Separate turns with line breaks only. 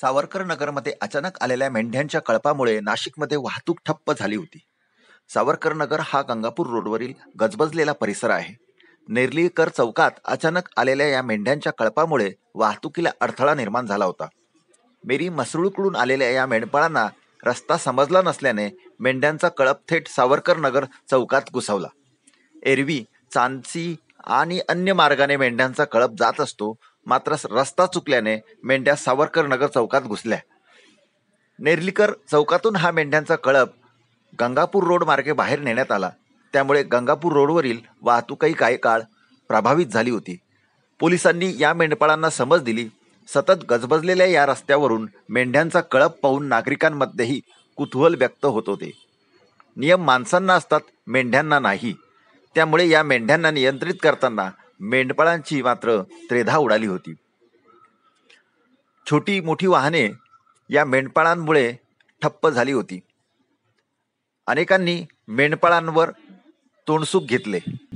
सावरकर नगरमध्ये अचानक आलेल्या मेंढ्यांच्या कळपामुळे नाशिकमध्ये वाहतूक ठप्प झाली होती सावरकर नगर हा गंगापूर रोडवरील गजबजलेला परिसर आहे नेर्लीकर चौकात अचानक आलेल्या या मेंढ्यांच्या कळपामुळे वाहतुकीला अडथळा निर्माण झाला होता मेरी मसरूळकडून आलेल्या या मेंढपाळांना रस्ता समजला नसल्याने मेंढ्यांचा कळप थेट सावरकर नगर चौकात घुसवला एरवी चांदसी आणि अन्य मार्गाने मेंढ्यांचा कळप जात असतो मात्र रस्ता चुकल्याने मेंढ्या सावरकर नगर चौकात घुसल्या नेर्लीकर चौकातून हा मेंढ्यांचा कळप गंगापूर रोड मार्गे बाहेर नेण्यात आला त्यामुळे गंगापूर रोडवरील वाहतूकही काही काळ प्रभावित झाली होती पोलिसांनी या मेंढपाळांना समज दिली सतत गजबजलेल्या या रस्त्यावरून मेंढ्यांचा कळप पाहून नागरिकांमध्येही कुतूहल व्यक्त होत होते नियम माणसांना असतात मेंढ्यांना नाही त्यामुळे या मेंढ्यांना नियंत्रित करताना मेंढपाळांची मात्र त्रेधा उडाली होती छोटी मोठी वाहने या मेंढपाळांमुळे ठप्प झाली होती अनेकांनी मेंढपाळांवर तोंडसुख घेतले